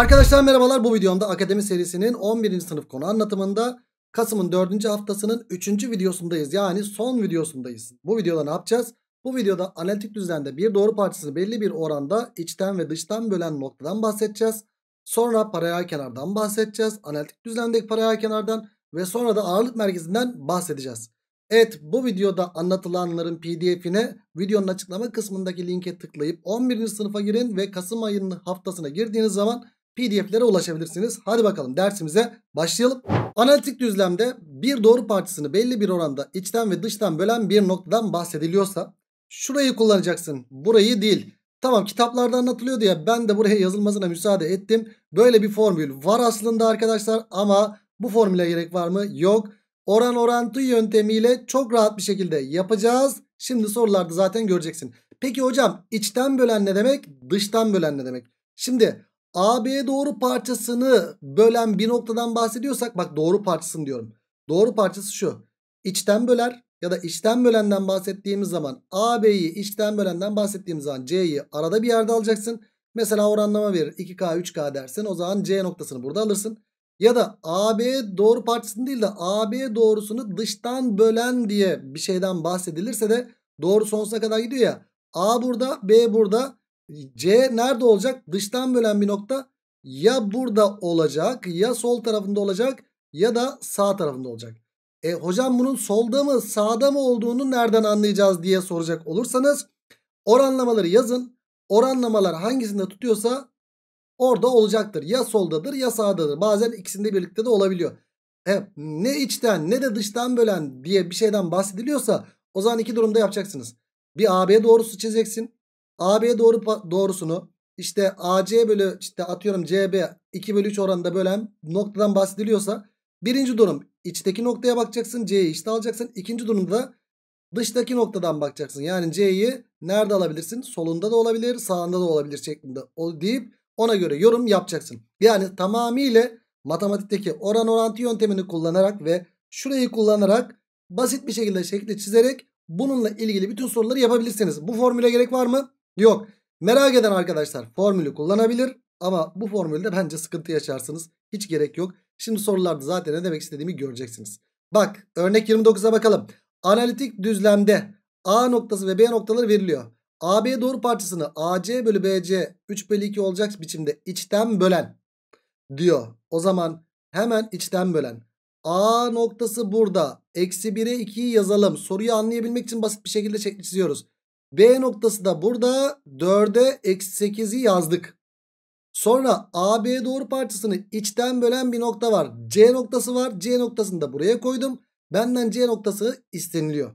Arkadaşlar merhabalar bu videomda akademi serisinin 11. sınıf konu anlatımında Kasım'ın 4. haftasının 3. videosundayız. Yani son videosundayız. Bu videoda ne yapacağız? Bu videoda analitik düzende bir doğru parçası belli bir oranda içten ve dıştan bölen noktadan bahsedeceğiz. Sonra paralel kenardan bahsedeceğiz. Analitik düzlemdeki paralel kenardan ve sonra da ağırlık merkezinden bahsedeceğiz. Evet bu videoda anlatılanların pdf'ine videonun açıklama kısmındaki linke tıklayıp 11. sınıfa girin ve Kasım ayının haftasına girdiğiniz zaman pdf'lere ulaşabilirsiniz. Hadi bakalım dersimize başlayalım. Analitik düzlemde bir doğru parçasını belli bir oranda içten ve dıştan bölen bir noktadan bahsediliyorsa şurayı kullanacaksın burayı değil. Tamam kitaplarda anlatılıyordu ya ben de buraya yazılmasına müsaade ettim. Böyle bir formül var aslında arkadaşlar ama bu formüle gerek var mı? Yok. Oran orantı yöntemiyle çok rahat bir şekilde yapacağız. Şimdi sorularda zaten göreceksin. Peki hocam içten bölen ne demek? Dıştan bölen ne demek? Şimdi AB'ye doğru parçasını bölen bir noktadan bahsediyorsak bak doğru parçasını diyorum. Doğru parçası şu. İçten böler ya da içten bölenden bahsettiğimiz zaman AB'yi içten bölenden bahsettiğimiz zaman C'yi arada bir yerde alacaksın. Mesela oranlama verir 2K 3K dersen o zaman C noktasını burada alırsın. Ya da AB doğru parçasını değil de AB doğrusunu dıştan bölen diye bir şeyden bahsedilirse de doğru sonsuza kadar gidiyor ya. A burada B burada C nerede olacak? Dıştan bölen bir nokta ya burada olacak ya sol tarafında olacak ya da sağ tarafında olacak. E hocam bunun solda mı sağda mı olduğunu nereden anlayacağız diye soracak olursanız oranlamaları yazın. Oranlamalar hangisinde tutuyorsa orada olacaktır. Ya soldadır ya sağdadır. Bazen ikisinde birlikte de olabiliyor. E, ne içten ne de dıştan bölen diye bir şeyden bahsediliyorsa o zaman iki durumda yapacaksınız. Bir AB doğrusu çizeceksin. AB doğru doğrusunu işte AC bölü işte atıyorum CB 2 bölü 3 oranında bölen noktadan bahsediliyorsa birinci durum içteki noktaya bakacaksın C'yi işte alacaksın. ikinci durumda dıştaki noktadan bakacaksın. Yani C'yi nerede alabilirsin? Solunda da olabilir sağında da olabilir şeklinde o deyip ona göre yorum yapacaksın. Yani tamamıyla matematikteki oran orantı yöntemini kullanarak ve şurayı kullanarak basit bir şekilde şekli çizerek bununla ilgili bütün soruları yapabilirsiniz. Bu formüle gerek var mı? Yok. Merak eden arkadaşlar formülü kullanabilir. Ama bu formülde bence sıkıntı yaşarsınız. Hiç gerek yok. Şimdi sorularda zaten ne demek istediğimi göreceksiniz. Bak örnek 29'a bakalım. Analitik düzlemde A noktası ve B noktaları veriliyor. AB doğru parçasını AC bölü BC 3 bölü 2 olacak biçimde içten bölen diyor. O zaman hemen içten bölen. A noktası burada. Eksi 1'e 2'yi yazalım. Soruyu anlayabilmek için basit bir şekilde çiziyoruz. B noktası da burada 4'e eksi 8'i yazdık. Sonra AB doğru parçasını içten bölen bir nokta var. C noktası var. C noktasını da buraya koydum. Benden C noktası isteniliyor.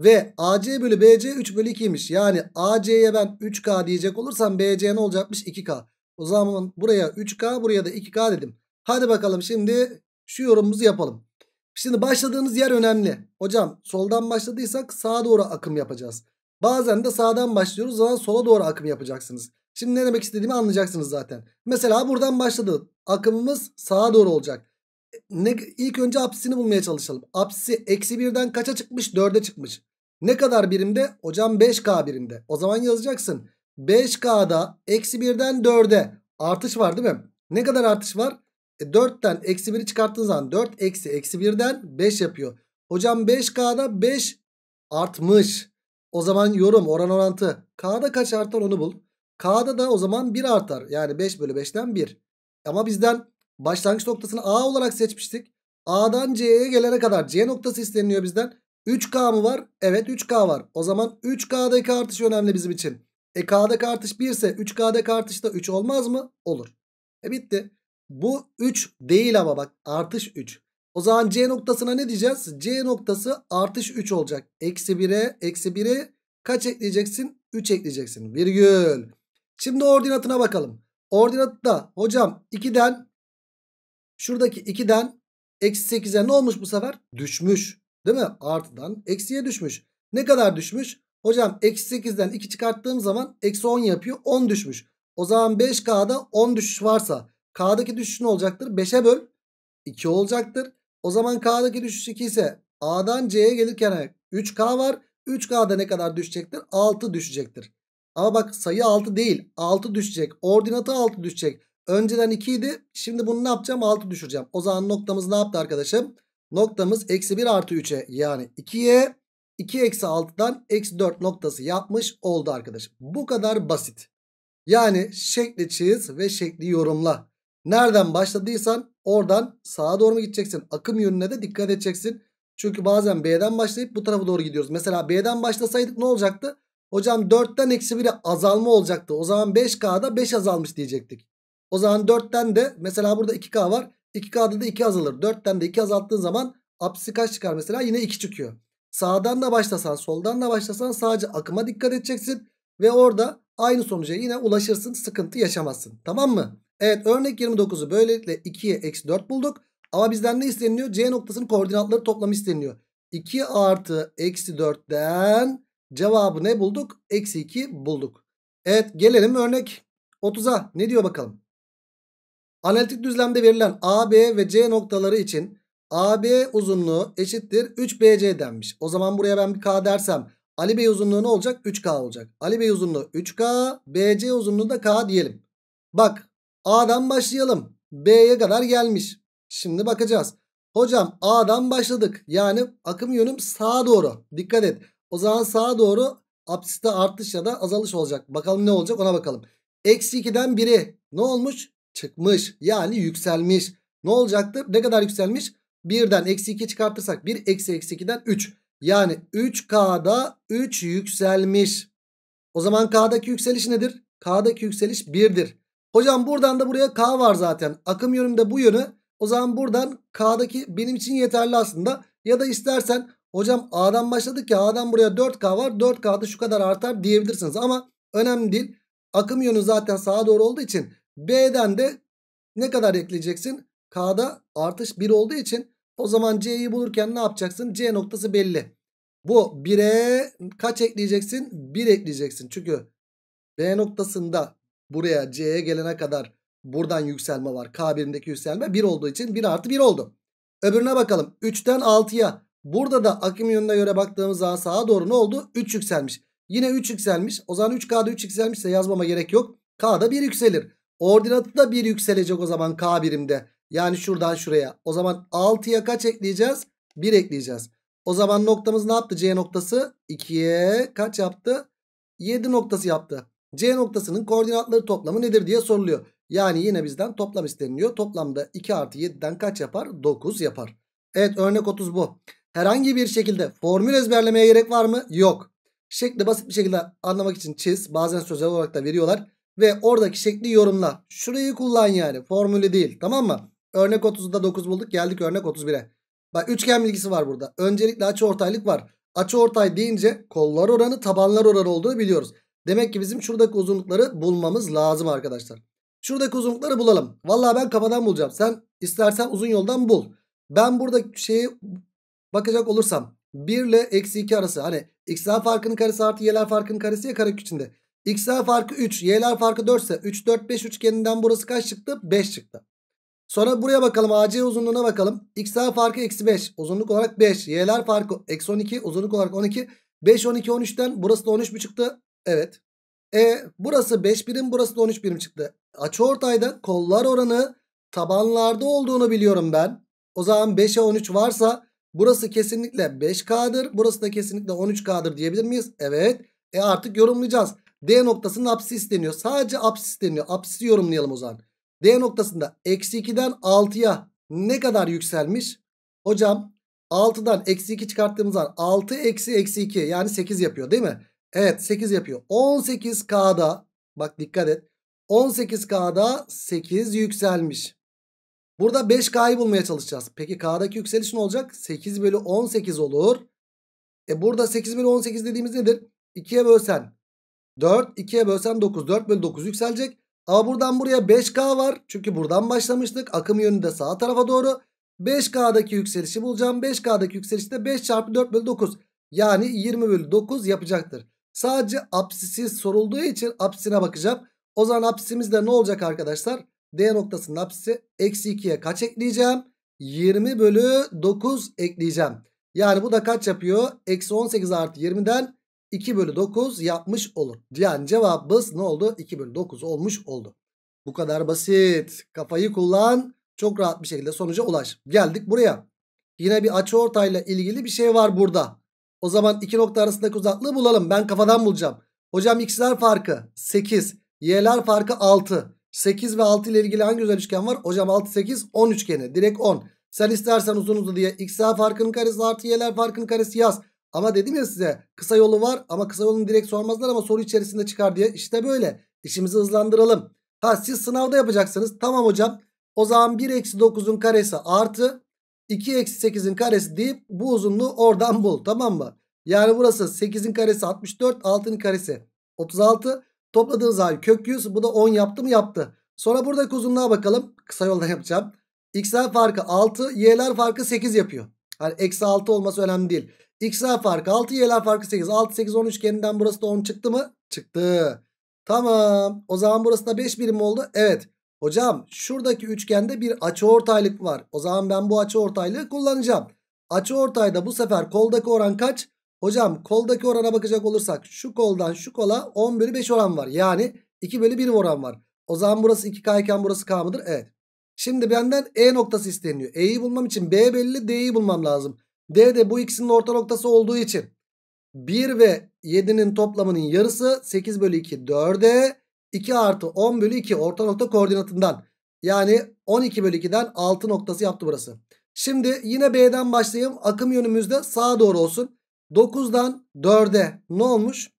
Ve AC bölü BC 3 bölü 2'ymiş. Yani AC'ye ben 3K diyecek olursam BC ne olacakmış? 2K. O zaman buraya 3K buraya da 2K dedim. Hadi bakalım şimdi şu yorumumuzu yapalım. Şimdi başladığınız yer önemli. Hocam soldan başladıysak sağa doğru akım yapacağız. Bazen de sağdan başlıyoruz zaman sola doğru akım yapacaksınız. Şimdi ne demek istediğimi anlayacaksınız zaten. Mesela buradan başladı. Akımımız sağa doğru olacak. E, ne, ilk önce apsisini bulmaya çalışalım. Apsisi eksi birden kaça çıkmış? Dörde çıkmış. Ne kadar birimde? Hocam 5K birimde. O zaman yazacaksın. 5K'da eksi birden dörde artış var değil mi? Ne kadar artış var? E 4'ten eksi 1'i çıkarttığın zaman 4 eksi eksi birden 5 yapıyor. Hocam 5K'da 5 artmış. O zaman yorum oran orantı. K'da kaç artar onu bul. K'da da o zaman 1 artar. Yani 5 bölü 5'ten 1. Ama bizden başlangıç noktasını A olarak seçmiştik. A'dan C'ye gelene kadar C noktası isteniyor bizden. 3K mı var? Evet 3K var. O zaman 3K'daki artış önemli bizim için. E K'daki artış 1 ise 3K'daki artış da 3 olmaz mı? Olur. E bitti. Bu 3 değil ama bak artış 3. O zaman C noktasına ne diyeceğiz? C noktası artış 3 olacak. Eksi 1'e eksi 1'e kaç ekleyeceksin? 3 ekleyeceksin. Virgül. Şimdi ordinatına bakalım. Ordinatta hocam 2'den şuradaki 2'den eksi 8'e ne olmuş bu sefer? Düşmüş. Değil mi? Artıdan eksiye düşmüş. Ne kadar düşmüş? Hocam eksi 8'den 2 çıkarttığım zaman eksi 10 yapıyor. 10 düşmüş. O zaman 5K'da 10 düşüş varsa K'daki düşüş ne olacaktır? 5'e böl 2 olacaktır. O zaman K'daki düşüş 2 ise A'dan C'ye gelirken 3K var. 3K'da ne kadar düşecektir? 6 düşecektir. Ama bak sayı 6 değil. 6 düşecek. Ordinatı 6 düşecek. Önceden 2 idi. Şimdi bunu ne yapacağım? 6 düşüreceğim. O zaman noktamız ne yaptı arkadaşım? Noktamız eksi 1 artı 3'e yani 2'ye 2 eksi 6'dan eksi 4 noktası yapmış oldu arkadaşım. Bu kadar basit. Yani şekli çiz ve şekli yorumla. Nereden başladıysan oradan sağa doğru mu gideceksin? Akım yönüne de dikkat edeceksin. Çünkü bazen B'den başlayıp bu tarafa doğru gidiyoruz. Mesela B'den başlasaydık ne olacaktı? Hocam 4'ten eksi 1'e azalma olacaktı. O zaman 5K'da 5 azalmış diyecektik. O zaman 4'ten de mesela burada 2K var. 2K'da da 2 azalır. 4'ten de 2 azalttığın zaman apsisi kaç çıkar mesela? Yine 2 çıkıyor. Sağdan da başlasan soldan da başlasan sadece akıma dikkat edeceksin. Ve orada aynı sonuca yine ulaşırsın sıkıntı yaşamazsın. Tamam mı? Evet örnek 29'u böylelikle 2'ye eksi 4 bulduk. Ama bizden ne isteniyor? C noktasının koordinatları toplamı isteniyor. 2 artı eksi 4'den cevabı ne bulduk? Eksi 2 bulduk. Evet gelelim örnek 30'a. Ne diyor bakalım? Analitik düzlemde verilen A, B ve C noktaları için AB uzunluğu eşittir 3BC denmiş. O zaman buraya ben bir K dersem Ali Bey uzunluğu ne olacak? 3K olacak. Ali Bey uzunluğu 3K, BC uzunluğu da K diyelim. Bak A'dan başlayalım. B'ye kadar gelmiş. Şimdi bakacağız. Hocam A'dan başladık. Yani akım yönüm sağa doğru. Dikkat et. O zaman sağa doğru apsiste artış ya da azalış olacak. Bakalım ne olacak ona bakalım. Eksi 2'den 1'i ne olmuş? Çıkmış. Yani yükselmiş. Ne olacaktı? Ne kadar yükselmiş? 1'den eksi 2 çıkartırsak 1 eksi eksi 2'den 3. Yani 3K'da 3 yükselmiş. O zaman K'daki yükseliş nedir? K'daki yükseliş 1'dir. Hocam buradan da buraya K var zaten. Akım yönüm de bu yönü. O zaman buradan K'daki benim için yeterli aslında. Ya da istersen hocam A'dan başladık ya A'dan buraya 4K var. 4K'da şu kadar artar diyebilirsiniz. Ama önemli değil. Akım yönü zaten sağa doğru olduğu için B'den de ne kadar ekleyeceksin? K'da artış 1 olduğu için o zaman C'yi bulurken ne yapacaksın? C noktası belli. Bu 1'e kaç ekleyeceksin? 1 ekleyeceksin. Çünkü B noktasında buraya C'ye gelene kadar buradan yükselme var. K1'indeki yükselme 1 olduğu için 1 artı 1 oldu. Öbürüne bakalım. 3'ten 6'ya. Burada da akım yönüne göre baktığımız zaman sağa doğru ne oldu? 3 yükselmiş. Yine 3 yükselmiş. O zaman 3K'da 3 yükselmişse yazmama gerek yok. K'da 1 yükselir. Ordinatı da 1 yükselecek o zaman K birimde. Yani şuradan şuraya. O zaman 6'ya kaç ekleyeceğiz? 1 ekleyeceğiz. O zaman noktamız ne yaptı? C noktası 2'ye kaç yaptı? 7 noktası yaptı. C noktasının koordinatları toplamı nedir diye soruluyor. Yani yine bizden toplam isteniliyor. Toplamda 2 artı 7'den kaç yapar? 9 yapar. Evet örnek 30 bu. Herhangi bir şekilde formül ezberlemeye gerek var mı? Yok. Şekli basit bir şekilde anlamak için çiz. Bazen sözel olarak da veriyorlar. Ve oradaki şekli yorumla. Şurayı kullan yani. Formülü değil. Tamam mı? Örnek 30'da 9 bulduk. Geldik örnek 31'e. Bak üçgen bilgisi var burada. Öncelikle açı ortaylık var. Açı ortay deyince kollar oranı tabanlar oranı olduğunu biliyoruz. Demek ki bizim şuradaki uzunlukları bulmamız lazım arkadaşlar. Şuradaki uzunlukları bulalım. Vallahi ben kafadan bulacağım. Sen istersen uzun yoldan bul. Ben burada şeyi bakacak olursam 1 ile eksi 2 arası. Hani x'ler farkının karesi artı y'ler farkının karesi ya kare içinde. x'ler farkı 3, y'ler farkı 4 ise 3, 4, 5 üçgeninden burası kaç çıktı? 5 çıktı. Sonra buraya bakalım. AC uzunluğuna bakalım. x'ler farkı eksi 5. Uzunluk olarak 5. Y'ler farkı eksi 12. Uzunluk olarak 12. 5, 12, 13'ten burası da 13 mi çıktı? Evet. E burası 5 birim burası da 13 birim çıktı. Açıortayda kollar oranı tabanlarda olduğunu biliyorum ben. O zaman 5'e 13 varsa burası kesinlikle 5K'dır. Burası da kesinlikle 13K'dır diyebilir miyiz? Evet. E artık yorumlayacağız. D noktasının apsis deniyor. Sadece apsis deniyor. Apsisi yorumlayalım o zaman. D noktasında eksi 2'den 6'ya ne kadar yükselmiş? Hocam 6'dan eksi 2 çıkarttığımız zaman 6 eksi eksi 2 yani 8 yapıyor değil mi? Evet 8 yapıyor. 18K'da bak dikkat et. 18K'da 8 yükselmiş. Burada 5K'yı bulmaya çalışacağız. Peki K'daki yükseliş ne olacak? 8 bölü 18 olur. E burada 8 bölü 18 dediğimiz nedir? 2'ye bölsen 4, 2'ye bölsen 9. 4 bölü 9 yükselecek. Ama buradan buraya 5K var. Çünkü buradan başlamıştık. Akım yönü de sağ tarafa doğru. 5K'daki yükselişi bulacağım. 5K'daki yükselişte 5 çarpı 4 bölü 9. Yani 20 bölü 9 yapacaktır. Sadece apsisi sorulduğu için apsisine bakacağım. O zaman apsisimizde ne olacak arkadaşlar? D noktasının apsisi eksi 2'ye kaç ekleyeceğim? 20 bölü 9 ekleyeceğim. Yani bu da kaç yapıyor? Eksi 18 artı 20'den 2 bölü 9 yapmış olur. Yani cevabımız ne oldu? 2 bölü 9 olmuş oldu. Bu kadar basit. Kafayı kullan. Çok rahat bir şekilde sonuca ulaş. Geldik buraya. Yine bir açıortayla ilgili bir şey var burada. O zaman iki nokta arasındaki uzaklığı bulalım. Ben kafadan bulacağım. Hocam x'ler farkı 8. Y'ler farkı 6. 8 ve 6 ile ilgili hangi özel üçgen var? Hocam 6 8 10 üçgeni. Direkt 10. Sen istersen uzun uzun diye x'ler farkının karesi artı y'ler farkının karesi yaz. Ama dedim ya size kısa yolu var ama kısa yolunu direkt sormazlar ama soru içerisinde çıkar diye. İşte böyle. İşimizi hızlandıralım. Ha siz sınavda yapacaksınız. Tamam hocam. O zaman 1 eksi 9'un karesi artı 2 eksi 8'in karesi deyip bu uzunluğu oradan bul tamam mı? Yani burası 8'in karesi 64 6'nın karesi 36 topladığınız zaman kök 100 bu da 10 yaptı mı yaptı. Sonra buradaki uzunluğa bakalım kısa yoldan yapacağım. X'ler farkı 6 Y'ler farkı 8 yapıyor. Hani eksi 6 olması önemli değil. X'ler farkı 6 Y'ler farkı 8 6 8 13 üçgeninden burası da 10 çıktı mı? Çıktı. Tamam o zaman burası da 5 birim oldu evet. Hocam şuradaki üçgende bir açıortaylık var. O zaman ben bu açıortaylığı kullanacağım. Açıortayda bu sefer koldaki oran kaç? Hocam koldaki orana bakacak olursak şu koldan şu kola 10 bölü 5 oran var. Yani 2 bölü 1 oran var. O zaman burası 2K iken burası K mıdır? Evet. Şimdi benden E noktası isteniyor. E'yi bulmam için B belli D'yi bulmam lazım. D de bu ikisinin orta noktası olduğu için 1 ve 7'nin toplamının yarısı 8 bölü 2 4'e 2 artı 10 bölü 2 orta nokta koordinatından yani 12 bölü 2'den 6 noktası yaptı burası. Şimdi yine B'den başlayayım. Akım yönümüzde sağa doğru olsun. 9'dan 4'e ne olmuş?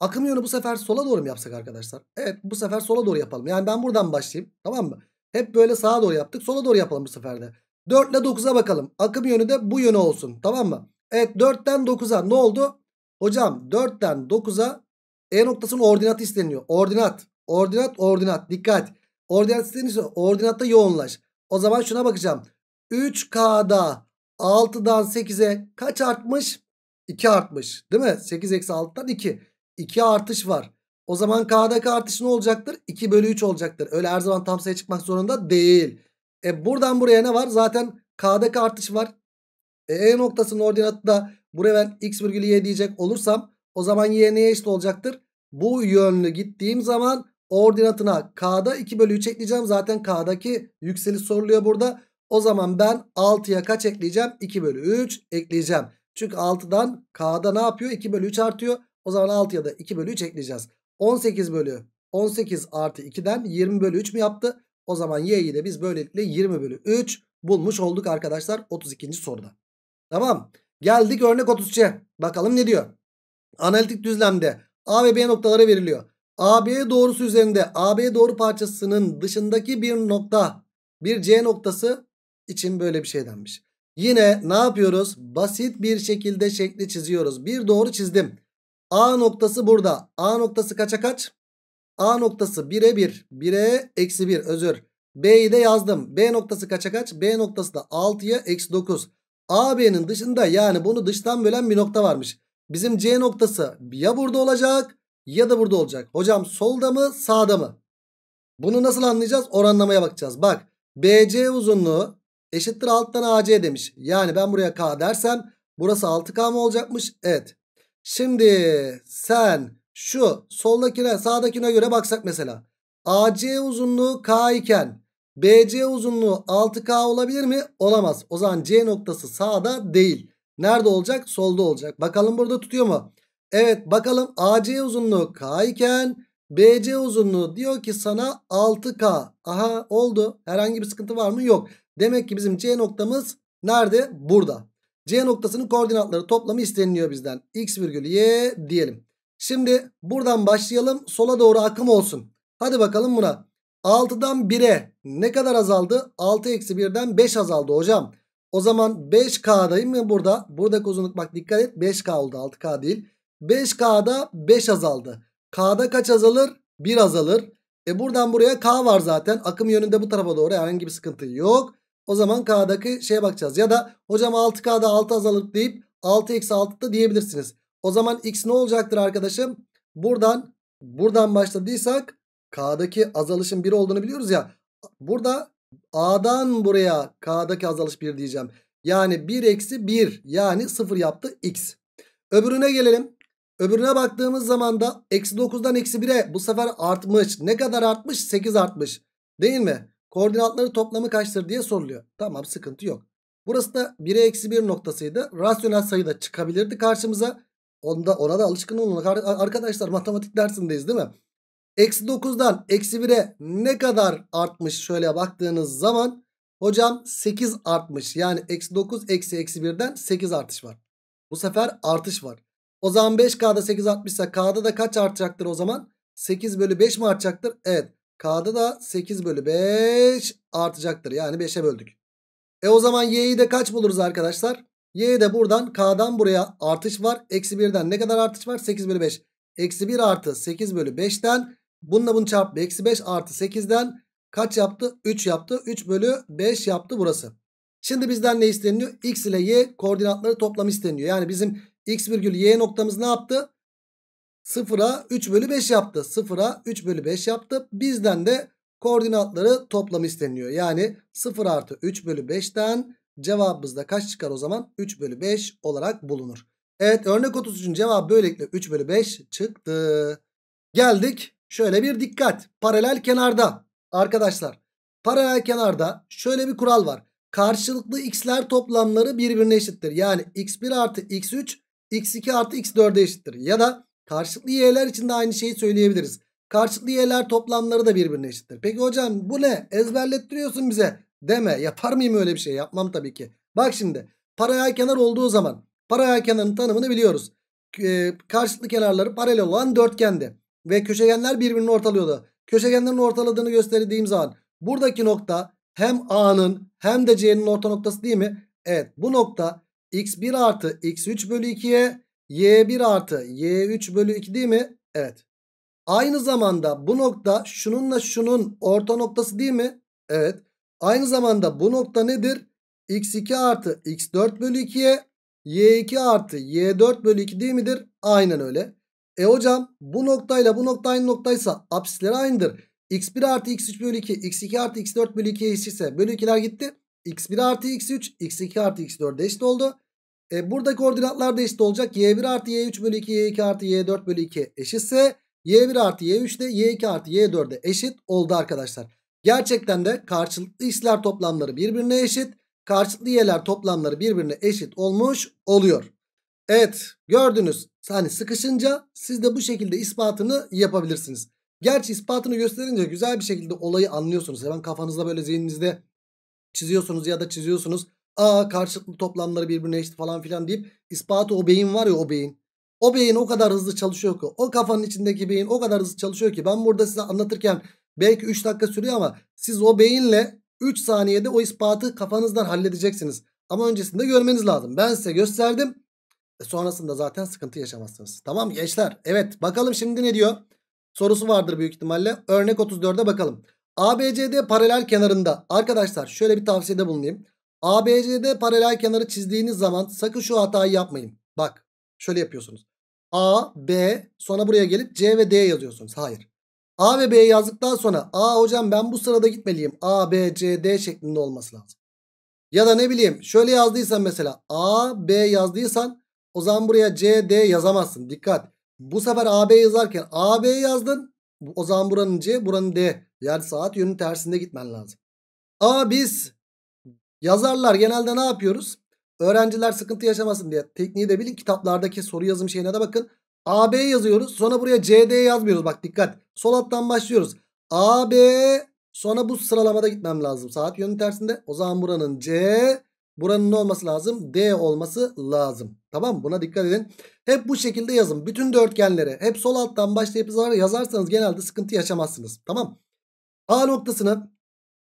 Akım yönü bu sefer sola doğru mu yapsak arkadaşlar? Evet bu sefer sola doğru yapalım. Yani ben buradan başlayayım tamam mı? Hep böyle sağa doğru yaptık. Sola doğru yapalım bu sefer de. 4 ile 9'a bakalım. Akım yönü de bu yöne olsun tamam mı? Evet 4'ten 9'a ne oldu? Hocam 4'ten 9'a E noktasının ordinatı isteniyor. Ordinat. Ordinat ordinat dikkat. Ordinat istediğin ordinatta yoğunlaş. O zaman şuna bakacağım. 3K'da 6'dan 8'e kaç artmış? 2 artmış değil mi? 8 eksi 6'dan 2. 2 artış var. O zaman K'daki artış ne olacaktır? 2 bölü 3 olacaktır. Öyle her zaman tam sayı çıkmak zorunda değil. E buradan buraya ne var? Zaten K'daki artış var. E, e noktasının ordinatı da buraya ben x virgülü y diyecek olursam o zaman y neye eşit olacaktır? Bu yönlü gittiğim zaman ordinatına k'da 2 bölü 3 ekleyeceğim. Zaten k'daki yükseli soruluyor burada. O zaman ben 6'ya kaç ekleyeceğim? 2 bölü 3 ekleyeceğim. Çünkü 6'dan k'da ne yapıyor? 2 bölü 3 artıyor. O zaman 6'ya da 2 bölü 3 ekleyeceğiz. 18 bölü 18 artı 2'den 20 bölü 3 mü yaptı? O zaman y'yi de biz böylelikle 20 bölü 3 bulmuş olduk arkadaşlar 32. soruda. Tamam geldik örnek 33'e bakalım ne diyor. Analitik düzlemde A ve B noktaları veriliyor. AB doğrusu üzerinde AB doğru parçasının dışındaki bir nokta bir C noktası için böyle bir şey denmiş. Yine ne yapıyoruz? Basit bir şekilde şekli çiziyoruz. Bir doğru çizdim. A noktası burada. A noktası kaça kaç? A noktası 1'e 1. 1'e eksi 1 özür. B'yi de yazdım. B noktası kaça kaç? B noktası da 6'ya eksi 9. AB'nin dışında yani bunu dıştan bölen bir nokta varmış. Bizim C noktası ya burada olacak ya da burada olacak. Hocam solda mı sağda mı? Bunu nasıl anlayacağız? Oranlamaya bakacağız. Bak BC uzunluğu eşittir alttan AC demiş. Yani ben buraya K dersem burası 6K mı olacakmış? Evet. Şimdi sen şu soldakine sağdakine göre baksak mesela. AC uzunluğu K iken BC uzunluğu 6K olabilir mi? Olamaz. O zaman C noktası sağda değil. Nerede olacak? Solda olacak. Bakalım burada tutuyor mu? Evet bakalım AC uzunluğu K iken BC uzunluğu diyor ki sana 6K. Aha oldu. Herhangi bir sıkıntı var mı? Yok. Demek ki bizim C noktamız nerede? Burada. C noktasının koordinatları toplamı isteniliyor bizden. X virgül Y diyelim. Şimdi buradan başlayalım. Sola doğru akım olsun. Hadi bakalım buna. 6'dan 1'e ne kadar azaldı? 6 eksi 1'den 5 azaldı hocam. O zaman 5K'dayım mı burada. Buradaki uzunluk bak dikkat et 5K oldu 6K değil. 5K'da 5 azaldı. K'da kaç azalır? 1 azalır. E buradan buraya K var zaten. Akım yönünde bu tarafa doğru herhangi bir sıkıntı yok. O zaman K'daki şeye bakacağız. Ya da hocam 6K'da 6 azalır deyip 6 eksi 6 da diyebilirsiniz. O zaman X ne olacaktır arkadaşım? Buradan buradan başladıysak K'daki azalışın 1 olduğunu biliyoruz ya. Burada A'dan buraya K'daki azalış 1 diyeceğim. Yani 1 eksi 1 yani 0 yaptı X. Öbürüne gelelim. Öbürüne baktığımız zaman da eksi 9'dan eksi 1'e bu sefer artmış. Ne kadar artmış? 8 artmış. Değil mi? Koordinatları toplamı kaçtır diye soruluyor. Tamam sıkıntı yok. Burası da 1'e eksi 1 noktasıydı. Rasyonel sayı da çıkabilirdi karşımıza. Onda, ona da alışkın olun. Arkadaşlar matematik dersindeyiz değil mi? Eksi 9'dan eksi 1'e ne kadar artmış şöyle baktığınız zaman hocam 8 artmış. Yani eksi 9 eksi eksi 1'den 8 artış var. Bu sefer artış var. O zaman 5K'da 8 60'sa K'da da kaç artacaktır o zaman? 8 bölü 5 mi artacaktır? Evet. K'da da 8 bölü 5 artacaktır. Yani 5'e böldük. E o zaman Y'yi de kaç buluruz arkadaşlar? Y'yi de buradan K'dan buraya artış var. Eksi 1'den ne kadar artış var? 8 bölü 5. Eksi 1 artı 8 bölü 5'ten bununla bunu çarp, Eksi 5 artı 8'den kaç yaptı? 3 yaptı. 3 bölü 5 yaptı burası. Şimdi bizden ne isteniyor? X ile Y koordinatları toplam isteniyor. Yani bizim X virgül y noktamız ne yaptı? 0'a 3 bölü 5 yaptı. 0'a 3 bölü 5 yaptı. Bizden de koordinatları toplam isteniyor. Yani 0 artı 3 bölü 5'ten cevabımız da kaç çıkar o zaman? 3 bölü 5 olarak bulunur. Evet örnek 33'ün cevabı böylelikle 3 bölü 5 çıktı. Geldik şöyle bir dikkat. Paralel kenarda arkadaşlar paralel kenarda şöyle bir kural var. Karşılıklı x'ler toplamları birbirine eşittir. Yani x1 artı x3 x2 artı x4'e eşittir. Ya da karşılıklı y'ler için de aynı şeyi söyleyebiliriz. Karşılıklı y'ler toplamları da birbirine eşittir. Peki hocam bu ne? Ezberlettiriyorsun bize. Deme yapar mıyım öyle bir şey? Yapmam tabii ki. Bak şimdi paralel kenar olduğu zaman paralel kenarın tanımını biliyoruz. Ee, karşılıklı kenarları paralel olan dörtgende ve köşegenler birbirini ortalıyordu. Köşegenlerin ortaladığını gösterdiğim zaman buradaki nokta hem A'nın hem de C'nin orta noktası değil mi? Evet bu nokta x1 artı x3 bölü 2'ye y1 artı y3 bölü 2 değil mi? Evet. Aynı zamanda bu nokta şununla şunun orta noktası değil mi? Evet. Aynı zamanda bu nokta nedir? x2 artı x4 bölü 2'ye y2 artı y4 bölü 2 değil midir? Aynen öyle. E hocam bu noktayla bu nokta aynı noktaysa apsisleri aynıdır. x1 artı x3 bölü 2, x2 artı x4 bölü 2 ise bölü 2'ler gitti x1 artı x3 x2 artı x4 eşit oldu. E, burada koordinatlar da eşit olacak. y1 artı y3 bölü 2 y2 artı y4 bölü 2 eşitse y1 artı y3 de y2 artı y4 de eşit oldu arkadaşlar. Gerçekten de karşılıklı x'ler toplamları birbirine eşit. Karşılıklı y'ler toplamları birbirine eşit olmuş oluyor. Evet gördünüz. Hani sıkışınca siz de bu şekilde ispatını yapabilirsiniz. Gerçi ispatını gösterince güzel bir şekilde olayı anlıyorsunuz. Hemen kafanızda böyle zihninizde çiziyorsunuz ya da çiziyorsunuz. Aa karşılıklı toplamları birbirine eşit falan filan deyip ispatı o beyin var ya o beyin. O beyin o kadar hızlı çalışıyor ki o kafanın içindeki beyin o kadar hızlı çalışıyor ki ben burada size anlatırken belki 3 dakika sürüyor ama siz o beyinle 3 saniyede o ispatı kafanızdan halledeceksiniz. Ama öncesinde görmeniz lazım. Ben size gösterdim. E sonrasında zaten sıkıntı yaşamazsınız. Tamam gençler. Evet bakalım şimdi ne diyor? Sorusu vardır büyük ihtimalle. Örnek 34'e bakalım. ABCD paralel kenarında arkadaşlar şöyle bir tavsiyede bulunayım. ABCD paralel kenarı çizdiğiniz zaman sakın şu hatayı yapmayın. Bak şöyle yapıyorsunuz. A, B sonra buraya gelip C ve D yazıyorsunuz. Hayır. A ve B yazdıktan sonra A hocam ben bu sırada gitmeliyim. A, B, C, D şeklinde olması lazım. Ya da ne bileyim şöyle yazdıysan mesela A, B yazdıysan o zaman buraya C, D yazamazsın. Dikkat. Bu sefer A, B yazarken A, B yazdın. O zaman buranın C buranın D. Yani saat yönün tersinde gitmen lazım. Ama biz yazarlar genelde ne yapıyoruz? Öğrenciler sıkıntı yaşamasın diye tekniği de bilin. Kitaplardaki soru yazım şeyine de bakın. AB yazıyoruz. Sonra buraya CD yazmıyoruz. Bak dikkat. Sol alttan başlıyoruz. AB sonra bu sıralamada gitmem lazım. Saat yönün tersinde. O zaman buranın C Buranın ne olması lazım? D olması lazım. Tamam buna dikkat edin. Hep bu şekilde yazın. Bütün dörtgenleri hep sol alttan başlayıp yazarsanız genelde sıkıntı yaşamazsınız. Tamam. A noktasını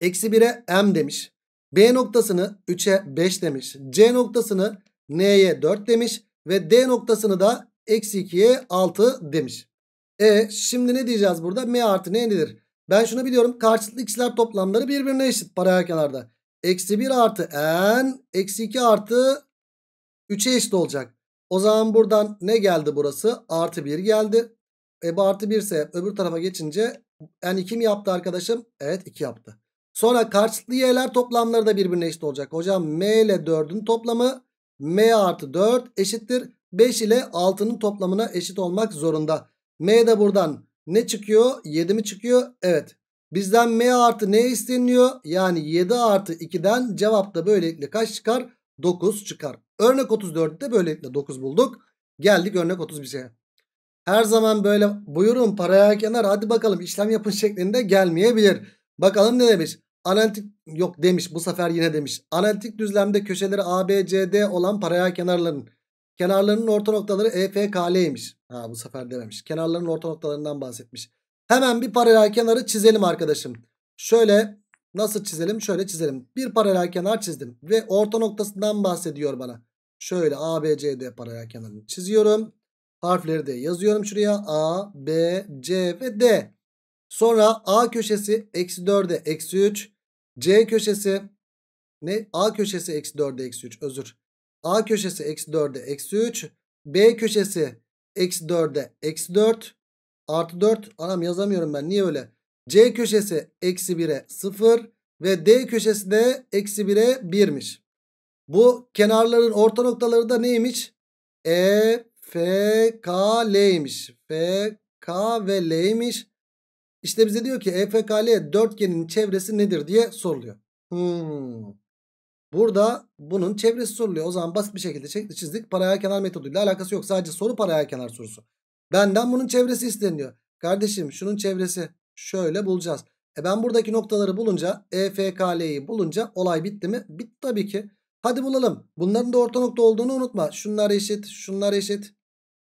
eksi 1'e m demiş. B noktasını 3'e 5 demiş. C noktasını n'ye 4 demiş. Ve D noktasını da eksi 2'ye 6 demiş. E şimdi ne diyeceğiz burada? M artı n nedir? Ben şunu biliyorum. Karşılıklı x'ler toplamları birbirine eşit paralel kenarda. Eksi 1 artı n eksi 2 artı 3'e eşit olacak. O zaman buradan ne geldi burası? Artı 1 geldi. E bu artı 1 ise öbür tarafa geçince yani 2 mi yaptı arkadaşım? Evet 2 yaptı. Sonra karşılıklı y'ler toplamları da birbirine eşit olacak. Hocam m ile 4'ün toplamı m artı 4 eşittir. 5 ile 6'nın toplamına eşit olmak zorunda. M de buradan ne çıkıyor? 7 mi çıkıyor? Evet Bizden m artı ne isteniyor? Yani 7 artı 2'den cevap da böylelikle kaç çıkar? 9 çıkar. Örnek 34'te böylelikle 9 bulduk. Geldik örnek 31'e. Her zaman böyle buyurun paraya kenar hadi bakalım işlem yapın şeklinde gelmeyebilir. Bakalım ne demiş? Analitik yok demiş bu sefer yine demiş. Analitik düzlemde köşeleri ABCD olan paraya kenarların kenarlarının orta noktaları EFKL'ymiş. Ha bu sefer dememiş. Kenarlarının orta noktalarından bahsetmiş. Hemen bir paralel kenarı çizelim arkadaşım. Şöyle nasıl çizelim? Şöyle çizelim. Bir paralel kenar çizdim ve orta noktasından bahsediyor bana. Şöyle ABCD paralel kenarını çiziyorum. Harfleri de yazıyorum şuraya. A, B, C ve D. Sonra A köşesi eksi 4'e eksi 3. C köşesi ne? A köşesi eksi 4'e eksi 3 özür. A köşesi eksi 4'e eksi 3. B köşesi eksi 4'e eksi 4. Artı 4. Anam yazamıyorum ben. Niye öyle? C köşesi eksi 1'e 0 ve D köşesi de eksi 1'e 1'miş. Bu kenarların orta noktaları da neymiş? E, F, K, L'ymiş. F, K ve L'ymiş. İşte bize diyor ki EFKL dörtgenin çevresi nedir diye soruluyor. Hmm. Burada bunun çevresi soruluyor. O zaman basit bir şekilde çizdik. Paralel kenar metoduyla alakası yok. Sadece soru paralel kenar sorusu. Benden bunun çevresi isteniyor. Kardeşim şunun çevresi şöyle bulacağız. E ben buradaki noktaları bulunca EFKL'yi bulunca olay bitti mi? Bitti tabii ki. Hadi bulalım. Bunların da orta nokta olduğunu unutma. Şunlar eşit, şunlar eşit,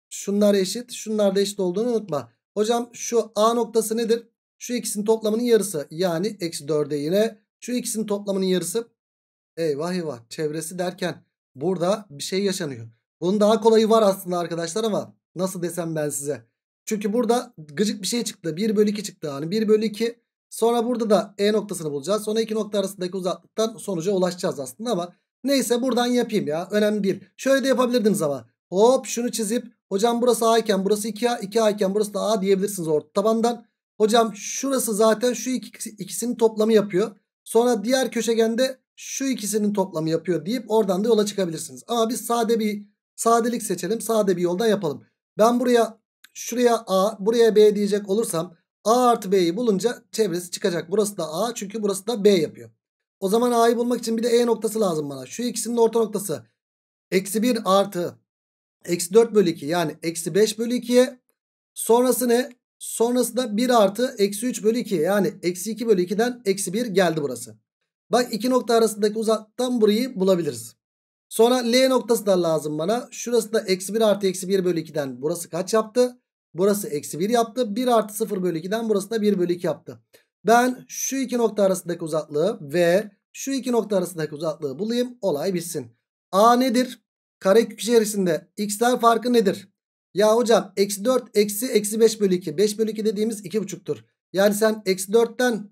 şunlar eşit, şunlar da eşit olduğunu unutma. Hocam şu A noktası nedir? Şu ikisinin toplamının yarısı. Yani eksi 4'e yine şu ikisinin toplamının yarısı. Eyvah eyvah çevresi derken burada bir şey yaşanıyor. Bunun daha kolayı var aslında arkadaşlar ama Nasıl desem ben size. Çünkü burada gıcık bir şey çıktı. 1 bölü 2 çıktı. Hani 1 bölü 2 Sonra burada da E noktasını bulacağız. Sonra iki nokta arasındaki uzaklıktan sonuca ulaşacağız aslında ama neyse buradan yapayım ya. Önemli değil. Şöyle de yapabilirdiniz ama. Hop şunu çizip hocam burası A iken burası 2A, 2A iken burası da A diyebilirsiniz orta tabandan. Hocam şurası zaten şu ikisinin toplamı yapıyor. Sonra diğer köşegende şu ikisinin toplamı yapıyor deyip oradan da yola çıkabilirsiniz. Ama biz sade bir sadelik seçelim. Sade bir yoldan yapalım. Ben buraya şuraya A buraya B diyecek olursam A artı B'yi bulunca çevresi çıkacak. Burası da A çünkü burası da B yapıyor. O zaman A'yı bulmak için bir de E noktası lazım bana. Şu ikisinin orta noktası. Eksi 1 artı eksi 4 bölü 2 yani eksi 5 bölü 2'ye sonrası ne? Sonrası da 1 artı eksi 3 bölü 2 yani eksi 2 bölü 2'den eksi 1 geldi burası. Bak iki nokta arasındaki uzaktan burayı bulabiliriz. Sonra L noktası da lazım bana. Şurası da eksi 1 artı eksi 1 bölü 2'den burası kaç yaptı? Burası eksi 1 yaptı. 1 artı 0 bölü 2'den burası da 1 bölü 2 yaptı. Ben şu iki nokta arasındaki uzaklığı ve şu iki nokta arasındaki uzaklığı bulayım. Olay bitsin. A nedir? Karekök içerisinde x'ler farkı nedir? Ya hocam eksi 4 eksi eksi 5 bölü 2. 5 bölü 2 dediğimiz 2,5'tur. Yani sen eksi 4'ten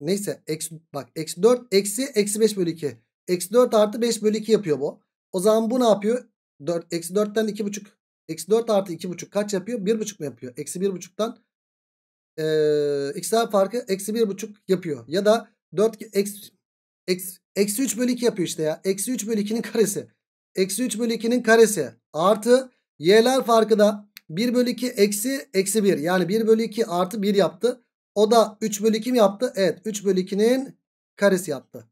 neyse eksi, bak eksi 4 eksi eksi 5 bölü 2. Eksi 4 artı 5 bölü 2 yapıyor bu. O zaman bu ne yapıyor? 4, eksi 4'ten buçuk, Eksi 4 artı buçuk kaç yapıyor? buçuk mu yapıyor? Eksi 1,5'tan e, x'ler farkı eksi buçuk yapıyor. Ya da 4 eksi, eksi, eksi 3 bölü 2 yapıyor işte ya. Eksi 3 bölü 2'nin karesi. Eksi 3 bölü 2'nin karesi. Artı y'ler farkı da 1 bölü 2 eksi eksi 1. Yani 1 bölü 2 artı 1 yaptı. O da 3 bölü 2 mi yaptı? Evet 3 bölü 2'nin karesi yaptı.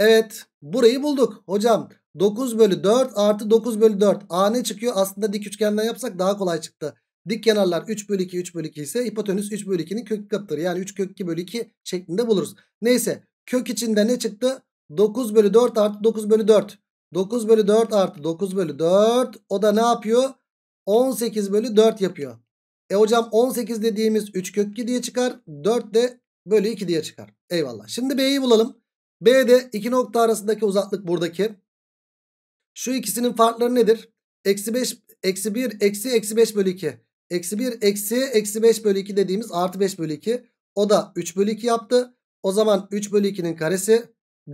Evet burayı bulduk hocam. 9 bölü 4 artı 9 bölü 4. A ne çıkıyor? Aslında dik üçgenden yapsak daha kolay çıktı. Dik kenarlar 3 bölü 2 3 bölü 2 ise hipotenüs 3 bölü 2'nin kök katıdır. Yani 3 kök 2 bölü 2 şeklinde buluruz. Neyse kök içinde ne çıktı? 9 bölü 4 artı 9 bölü 4. 9 bölü 4 artı 9 bölü 4 o da ne yapıyor? 18 bölü 4 yapıyor. E hocam 18 dediğimiz 3 kök 2 diye çıkar. 4 de bölü 2 diye çıkar. Eyvallah. Şimdi B'yi bulalım. B'de iki nokta arasındaki uzaklık buradaki. Şu ikisinin farkları nedir? Eksi 5, eksi 1, eksi, eksi 5 bölü 2. Eksi 1, eksi, eksi 5 bölü 2 dediğimiz artı 5 bölü 2. O da 3 bölü 2 yaptı. O zaman 3 bölü 2'nin karesi.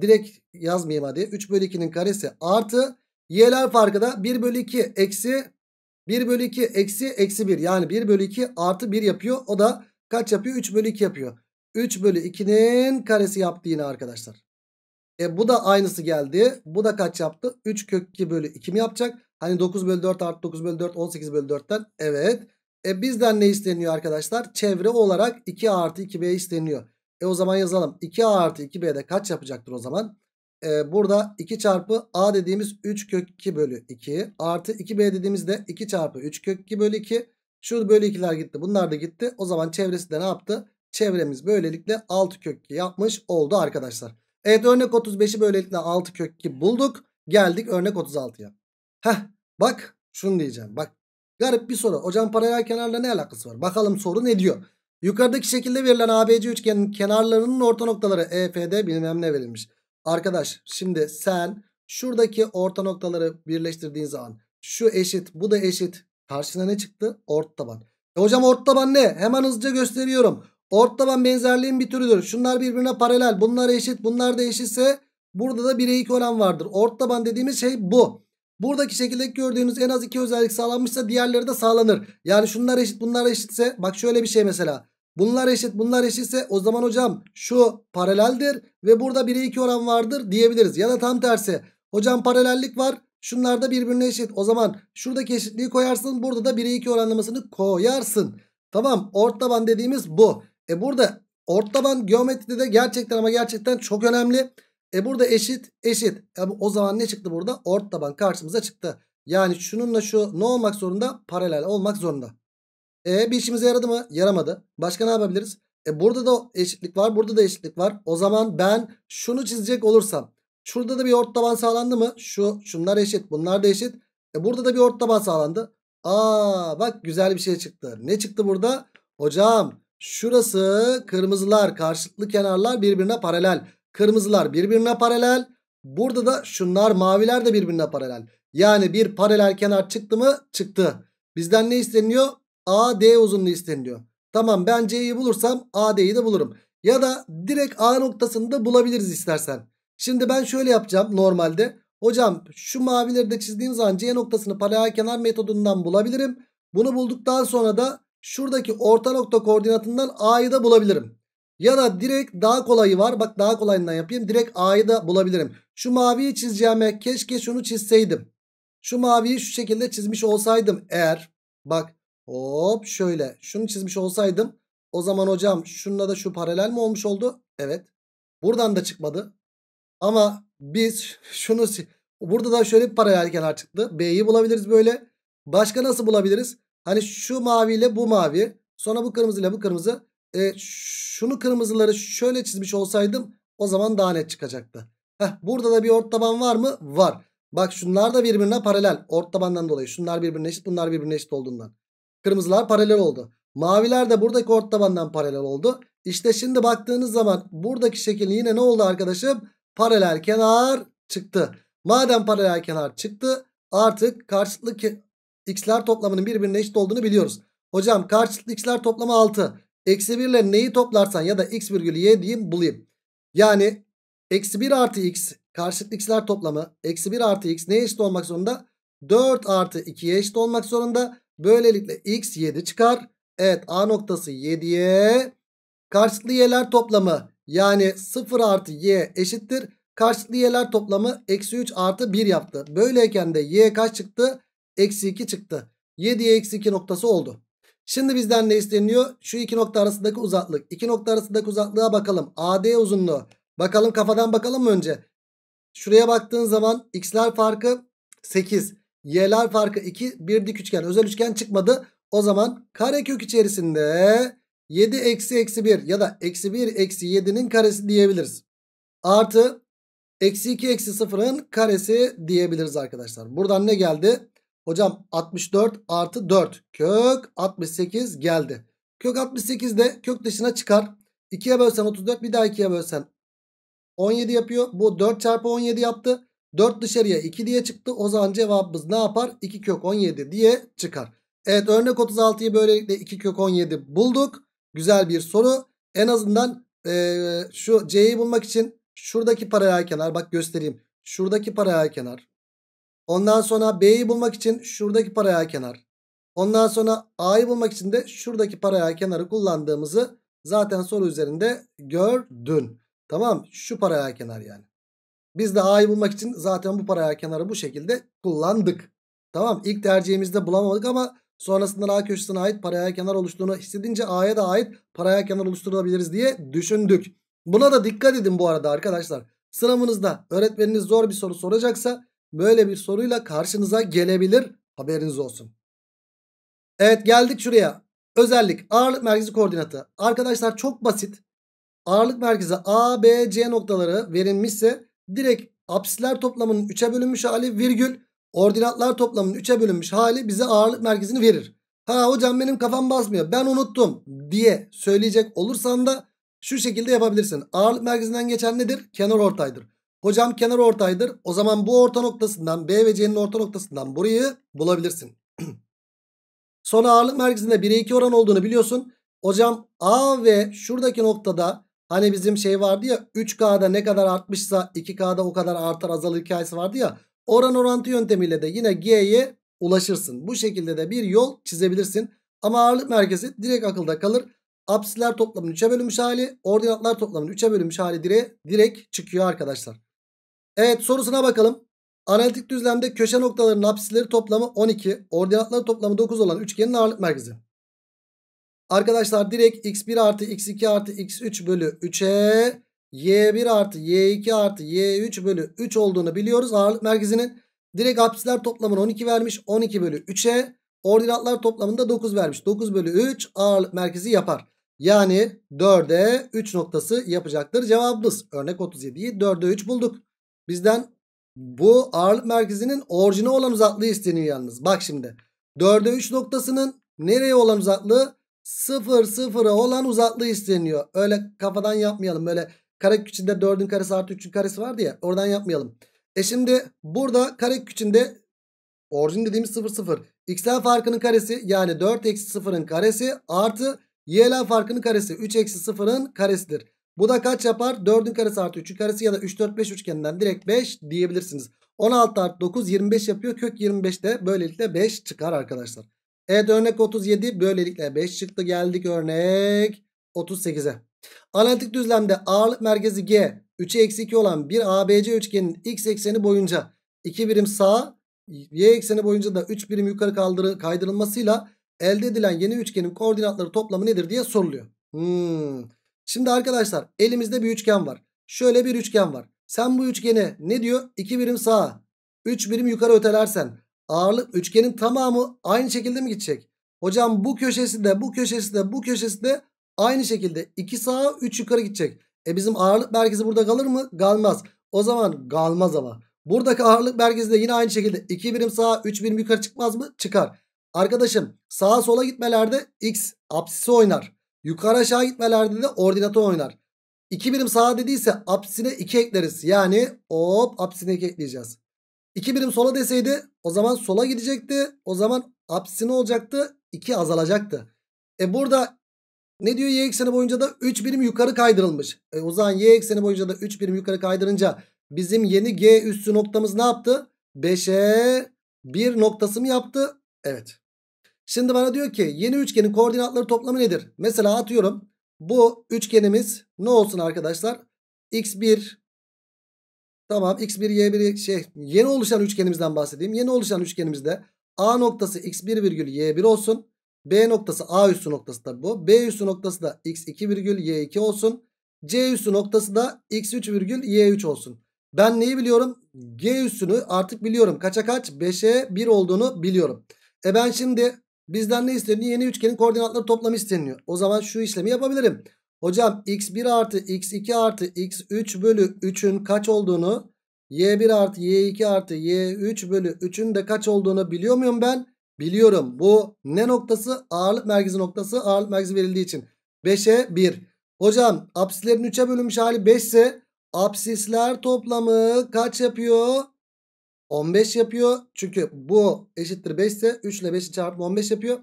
Direkt yazmayayım hadi. 3 bölü 2'nin karesi artı. Y'ler farkı da 1 bölü 2 eksi 1 bölü 2 eksi eksi 1. Yani 1 bölü 2 artı 1 yapıyor. O da kaç yapıyor? 3 bölü 2 yapıyor. 3 bölü 2'nin karesi yaptı yine arkadaşlar. E bu da aynısı geldi. Bu da kaç yaptı? 3 kök 2 bölü 2 mi yapacak? Hani 9 bölü 4 artı 9 bölü 4 18 bölü 4'ten. Evet. E bizden ne isteniyor arkadaşlar? Çevre olarak 2 artı 2b isteniyor. E o zaman yazalım. 2 artı 2b'de kaç yapacaktır o zaman? E burada 2 çarpı a dediğimiz 3 kök 2 bölü 2. Artı 2b dediğimiz de 2 çarpı 3 kök 2 bölü 2. Şurada bölü 2'ler gitti. Bunlar da gitti. O zaman çevresi de ne yaptı? Çevremiz böylelikle 6 kök 2 yapmış oldu arkadaşlar. Evet örnek 35'i böylelikle 6 kök 2 bulduk. Geldik örnek 36'ya. Heh bak şunu diyeceğim bak. Garip bir soru. Hocam paralel kenarla ne alakası var? Bakalım soru ne diyor? Yukarıdaki şekilde verilen ABC üçgenin kenarlarının orta noktaları EFD bilmem ne verilmiş. Arkadaş şimdi sen şuradaki orta noktaları birleştirdiğin zaman şu eşit bu da eşit karşına ne çıktı? Ort taban. E hocam ort taban ne? Hemen hızlıca gösteriyorum. Ort benzerliğin bir türüdür. Şunlar birbirine paralel. Bunlar eşit. Bunlar da eşitse burada da bir 2 oran vardır. Ort dediğimiz şey bu. Buradaki şekilde gördüğünüz en az iki özellik sağlanmışsa diğerleri de sağlanır. Yani şunlar eşit bunlar eşitse bak şöyle bir şey mesela. Bunlar eşit bunlar eşitse o zaman hocam şu paraleldir ve burada 1'e 2 oran vardır diyebiliriz. Ya da tam tersi hocam paralellik var şunlar da birbirine eşit. O zaman şuradaki eşitliği koyarsın burada da 1'e 2 oranlamasını koyarsın. Tamam ort dediğimiz bu. E burada ort taban geometride de gerçekten ama gerçekten çok önemli. E burada eşit eşit. E o zaman ne çıktı burada? Ort taban karşımıza çıktı. Yani şununla şu ne olmak zorunda? Paralel olmak zorunda. E bir işimize yaradı mı? Yaramadı. Başka ne yapabiliriz? E burada da eşitlik var. Burada da eşitlik var. O zaman ben şunu çizecek olursam. Şurada da bir ort taban sağlandı mı? Şu şunlar eşit. Bunlar da eşit. E burada da bir ort taban sağlandı. Aa bak güzel bir şey çıktı. Ne çıktı burada? Hocam Şurası kırmızılar karşılıklı kenarlar birbirine paralel. Kırmızılar birbirine paralel. Burada da şunlar maviler de birbirine paralel. Yani bir paralel kenar çıktı mı? Çıktı. Bizden ne isteniyor? AD uzunluğu isteniyor. Tamam ben C'yi bulursam AD'yi de bulurum. Ya da direkt A noktasını da bulabiliriz istersen. Şimdi ben şöyle yapacağım normalde. Hocam şu mavileri de çizdiğim zaman C noktasını paralel kenar metodundan bulabilirim. Bunu bulduktan sonra da şuradaki orta nokta koordinatından A'yı da bulabilirim. Ya da direkt daha kolayı var. Bak daha kolayından yapayım. Direkt A'yı da bulabilirim. Şu maviyi çizeceğime keşke şunu çizseydim. Şu maviyi şu şekilde çizmiş olsaydım eğer. Bak hop şöyle şunu çizmiş olsaydım. O zaman hocam şununla da şu paralel mi olmuş oldu? Evet. Buradan da çıkmadı. Ama biz şunu burada da şöyle bir paralel kenar çıktı. B'yi bulabiliriz böyle. Başka nasıl bulabiliriz? Hani şu maviyle bu mavi. Sonra bu kırmızıyla bu kırmızı. E, şunu kırmızıları şöyle çizmiş olsaydım o zaman daha net çıkacaktı. Heh, burada da bir ort taban var mı? Var. Bak şunlar da birbirine paralel. Ort tabandan dolayı. Şunlar birbirine eşit bunlar birbirine eşit olduğundan. Kırmızılar paralel oldu. Maviler de buradaki ort tabandan paralel oldu. İşte şimdi baktığınız zaman buradaki şekil yine ne oldu arkadaşım? Paralel kenar çıktı. Madem paralel kenar çıktı artık karşılıklı x'ler toplamının birbirine eşit olduğunu biliyoruz. Hocam karşılıklı x'ler toplamı 6. Eksi 1 ile neyi toplarsan ya da x virgül y diyeyim bulayım. Yani eksi 1 artı x karşılıklı x'ler toplamı eksi 1 artı x neye eşit olmak zorunda? 4 artı 2'ye eşit olmak zorunda. Böylelikle x 7 çıkar. Evet A noktası 7'ye. Karşılıklı y'ler toplamı yani 0 artı y eşittir. Karşılıklı y'ler toplamı eksi 3 artı 1 yaptı. Böyleyken de y kaç çıktı? Eksi 2 çıktı. 7'ye eksi 2 noktası oldu. Şimdi bizden ne isteniyor? Şu iki nokta arasındaki uzaklık. İki nokta arasındaki uzaklığa bakalım. AD uzunluğu. Bakalım kafadan bakalım mı önce? Şuraya baktığın zaman x'ler farkı 8. Y'ler farkı 2. Bir dik üçgen. Özel üçgen çıkmadı. O zaman karekök içerisinde 7 eksi eksi 1 ya da eksi 1 eksi 7'nin karesi diyebiliriz. Artı eksi 2 eksi 0'ın karesi diyebiliriz arkadaşlar. Buradan ne geldi? Hocam 64 artı 4 kök 68 geldi. Kök 68 de kök dışına çıkar. 2'ye bölsen 34 bir daha 2'ye bölsen 17 yapıyor. Bu 4 çarpı 17 yaptı. 4 dışarıya 2 diye çıktı. O zaman cevabımız ne yapar? 2 kök 17 diye çıkar. Evet örnek 36'yı böylelikle 2 kök 17 bulduk. Güzel bir soru. En azından ee, şu C'yi bulmak için şuradaki paralel kenar bak göstereyim. Şuradaki paralel kenar Ondan sonra B'yi bulmak için şuradaki paraya kenar. Ondan sonra A'yı bulmak için de şuradaki paraya kenarı kullandığımızı zaten soru üzerinde gördün. Tamam şu paraya kenar yani. Biz de A'yı bulmak için zaten bu paraya kenarı bu şekilde kullandık. Tamam ilk tercihimizde bulamadık ama sonrasında A köşesine ait paraya kenar oluştuğunu hissedince A'ya da ait paraya kenar oluşturabiliriz diye düşündük. Buna da dikkat edin bu arada arkadaşlar. Sınavınızda öğretmeniniz zor bir soru soracaksa böyle bir soruyla karşınıza gelebilir. Haberiniz olsun. Evet geldik şuraya. Özellik ağırlık merkezi koordinatı. Arkadaşlar çok basit. Ağırlık merkezi A, B, C noktaları verilmişse direkt apsisler toplamının 3'e bölünmüş hali virgül ordinatlar toplamının 3'e bölünmüş hali bize ağırlık merkezini verir. Ha hocam benim kafam basmıyor ben unuttum diye söyleyecek olursan da şu şekilde yapabilirsin. Ağırlık merkezinden geçen nedir? Kenar ortaydır. Hocam kenar ortaydır. O zaman bu orta noktasından B ve C'nin orta noktasından burayı bulabilirsin. Sonra ağırlık merkezinde 1'e 2 oran olduğunu biliyorsun. Hocam A ve şuradaki noktada hani bizim şey vardı ya 3K'da ne kadar artmışsa 2K'da o kadar artar azalır hikayesi vardı ya. Oran orantı yöntemiyle de yine G'ye ulaşırsın. Bu şekilde de bir yol çizebilirsin. Ama ağırlık merkezi direkt akılda kalır. Apsiler toplamının 3'e bölünmüş hali, ordinatlar toplamının 3'e bölünmüş hali direk direkt çıkıyor arkadaşlar. Evet sorusuna bakalım. Analitik düzlemde köşe noktalarının apsisleri toplamı 12. Ordinatları toplamı 9 olan üçgenin ağırlık merkezi. Arkadaşlar direkt x1 artı x2 artı x3 bölü 3'e y1 artı y2 artı y3 bölü 3 olduğunu biliyoruz ağırlık merkezinin. Direkt apsisler toplamını 12 vermiş. 12 bölü 3'e ordinatlar toplamında 9 vermiş. 9 bölü 3 ağırlık merkezi yapar. Yani 4'e 3 noktası yapacaktır cevabımız. Örnek 37'yi 4'e 3 bulduk. Bizden bu ağırlık merkezinin orijine olan uzaklığı isteniyor yalnız. Bak şimdi. 4'e 3 noktasının nereye olan uzaklığı? 0 0'a olan uzaklığı isteniyor. Öyle kafadan yapmayalım. Böyle karek içinde 4'ün karesi artı 3'ün karesi vardı ya. Oradan yapmayalım. E şimdi burada karek içinde orijin dediğimiz 0 0. X'ler farkının karesi yani 4 eksi 0'ın karesi artı Y'ler farkının karesi 3 eksi 0'ın karesidir. Bu da kaç yapar? 4'ün karesi artı 3'ün karesi ya da 3 4 5 üçgeninden direkt 5 diyebilirsiniz. 16 artı 9 25 yapıyor. Kök 25 de böylelikle 5 çıkar arkadaşlar. Evet örnek 37 böylelikle 5 çıktı. Geldik örnek 38'e. Analitik düzlemde ağırlık merkezi G 3'e eksi 2 olan bir ABC üçgenin x ekseni boyunca 2 birim sağ y ekseni boyunca da 3 birim yukarı kaldırı, kaydırılmasıyla elde edilen yeni üçgenin koordinatları toplamı nedir diye soruluyor. Hmm. Şimdi arkadaşlar elimizde bir üçgen var. Şöyle bir üçgen var. Sen bu üçgeni ne diyor? 2 birim sağa 3 birim yukarı ötelersen ağırlık üçgenin tamamı aynı şekilde mi gidecek? Hocam bu köşesinde, bu köşesinde, bu köşesinde aynı şekilde 2 sağa 3 yukarı gidecek. E bizim ağırlık merkezi burada kalır mı? Kalmaz. O zaman kalmaz ama. Buradaki ağırlık merkezi de yine aynı şekilde 2 birim sağa 3 birim yukarı çıkmaz mı? Çıkar. Arkadaşım sağa sola gitmelerde x apsisi oynar. Yukarı aşağı gitmelerde de ordinatı oynar. 2 birim sağa dediyse apsine 2 ekleriz. Yani hop apsine 2 ekleyeceğiz. 2 birim sola deseydi o zaman sola gidecekti. O zaman apsine olacaktı. 2 azalacaktı. E burada ne diyor y ekseni boyunca da 3 birim yukarı kaydırılmış. E o zaman y ekseni boyunca da 3 birim yukarı kaydırınca bizim yeni g üstü noktamız ne yaptı? 5'e 1 noktası mı yaptı? Evet. Şimdi bana diyor ki yeni üçgenin koordinatları toplamı nedir? Mesela atıyorum bu üçgenimiz ne olsun arkadaşlar? X1 tamam X1 Y1 şey yeni oluşan üçgenimizden bahsedeyim. Yeni oluşan üçgenimizde A noktası X1 virgül Y1 olsun. B noktası A üssü noktası da bu. B üssü noktası da X2 virgül Y2 olsun. C üssü noktası da X3 virgül Y3 olsun. Ben neyi biliyorum? G üssünü artık biliyorum. Kaça kaç? 5'e 1 olduğunu biliyorum. E ben şimdi Bizden ne isteniyor? Yeni üçgenin koordinatları toplamı isteniyor. O zaman şu işlemi yapabilirim. Hocam x1 artı x2 artı x3 bölü 3'ün kaç olduğunu y1 artı y2 artı y3 bölü 3'ün de kaç olduğunu biliyor muyum ben? Biliyorum. Bu ne noktası? Ağırlık merkezi noktası. Ağırlık merkezi verildiği için. 5'e 1. Hocam apsislerin 3'e bölünmüş hali 5 ise apsisler toplamı kaç yapıyor? 15 yapıyor. Çünkü bu eşittir 5 ise 3 ile 5'i çarpma 15 yapıyor.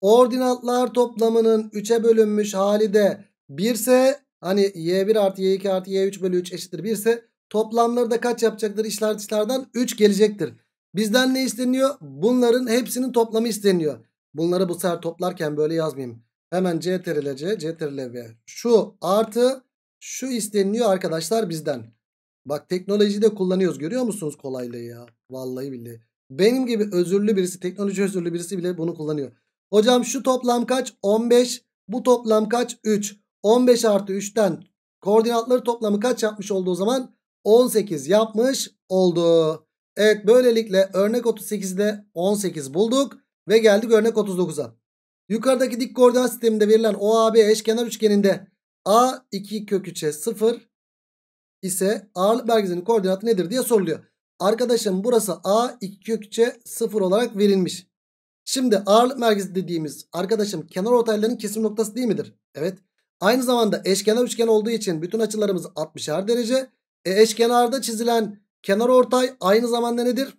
Ordinatlar toplamının 3'e bölünmüş hali de 1 ise hani y1 artı y2 artı y3 bölü 3 eşittir 1 ise toplamları da kaç yapacaktır işaretçilerden? 3 gelecektir. Bizden ne isteniyor? Bunların hepsinin toplamı isteniyor. Bunları bu sefer toplarken böyle yazmayayım. Hemen c ile c, c v. Şu artı şu isteniliyor arkadaşlar bizden. Bak teknolojiyi de kullanıyoruz görüyor musunuz kolaylığı ya? Vallahi billahi. Benim gibi özürlü birisi teknoloji özürlü birisi bile bunu kullanıyor. Hocam şu toplam kaç? 15. Bu toplam kaç? 3. 15 artı 3'ten koordinatları toplamı kaç yapmış oldu o zaman? 18 yapmış oldu. Evet böylelikle örnek 38'de 18 bulduk ve geldik örnek 39'a. Yukarıdaki dik koordinat sisteminde verilen OAB eşkenar üçgeninde A 2 kök 3'e 0 ise ağırlık merkezinin koordinatı nedir diye soruluyor. Arkadaşım burası A 2 kökçe 0 olarak verilmiş. Şimdi ağırlık merkezi dediğimiz arkadaşım kenar ortaylarının kesim noktası değil midir? Evet. Aynı zamanda eşkenar üçgen olduğu için bütün açılarımız 60'ar derece. E eşkenarda çizilen kenar ortay aynı zamanda nedir?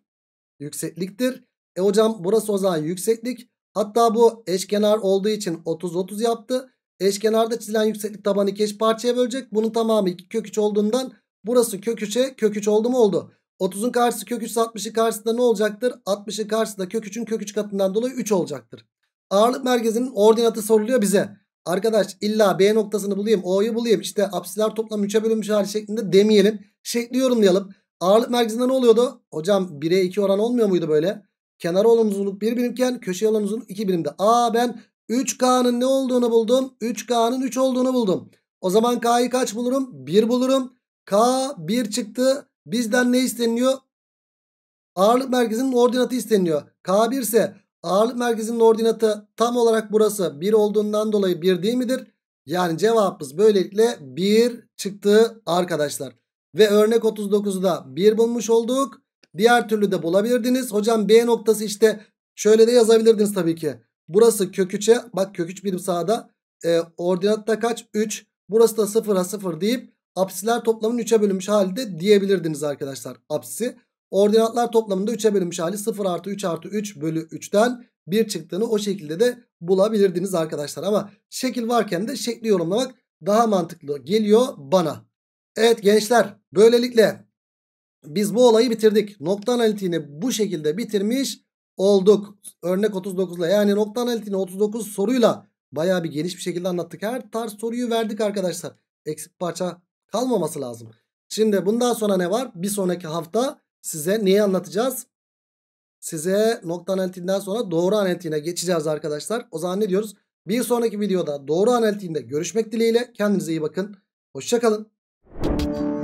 Yüksekliktir. E hocam burası o zaman yükseklik. Hatta bu eşkenar olduğu için 30-30 yaptı. Eşkenarda çizilen yükseklik tabanı iki eş parçaya bölecek. Bunun tamamı 2 kök 3 olduğundan burası kök 3'e kök 3 oldu mu oldu. 30'un karşısı kök 3 60'ın karşısında ne olacaktır? 60'ın karşısında kök 3'ün kök 3 katından dolayı 3 olacaktır. Ağırlık merkezinin ordinatı soruluyor bize. Arkadaş illa B noktasını bulayım O'yu bulayım işte apsiler toplam 3'e bölünmüş hali şeklinde demeyelim. Şekli yorumlayalım. Ağırlık merkezinde ne oluyordu? Hocam 1'e 2 oran olmuyor muydu böyle? Kenar olan uzunluk 1 birimken köşe olan uzunluk 2 birimde. Aa ben 3K'nın ne olduğunu buldum. 3K'nın 3 olduğunu buldum. O zaman K'yı kaç bulurum? 1 bulurum. K 1 çıktı. Bizden ne isteniyor? Ağırlık merkezinin ordinatı isteniyor. K1 ise ağırlık merkezinin ordinatı tam olarak burası. 1 olduğundan dolayı 1 değil midir? Yani cevabımız böylelikle 1 çıktı arkadaşlar. Ve örnek 39'da 1 bulmuş olduk. Diğer türlü de bulabilirdiniz. Hocam B noktası işte şöyle de yazabilirdiniz tabii ki. Burası kök 3'e bak kök 3 birim sağda. E, ee, ordinatta kaç? 3. Burası da 0'a 0 deyip apsiler toplamının 3'e bölünmüş hali de diyebilirdiniz arkadaşlar apsi, Ordinatlar toplamında 3'e bölünmüş hali 0 artı 3 artı 3 bölü 3'ten 1 çıktığını o şekilde de bulabilirdiniz arkadaşlar. Ama şekil varken de şekli yorumlamak daha mantıklı geliyor bana. Evet gençler böylelikle biz bu olayı bitirdik. Nokta analitiğini bu şekilde bitirmiş olduk. Örnek 39'la yani nokta analitiğini 39 soruyla baya bir geniş bir şekilde anlattık. Her tarz soruyu verdik arkadaşlar. Eksik parça kalmaması lazım. Şimdi bundan sonra ne var? Bir sonraki hafta size neyi anlatacağız? Size nokta analitiğinden sonra doğru analitine geçeceğiz arkadaşlar. O zaman ne diyoruz? Bir sonraki videoda doğru analitinde görüşmek dileğiyle. Kendinize iyi bakın. Hoşçakalın.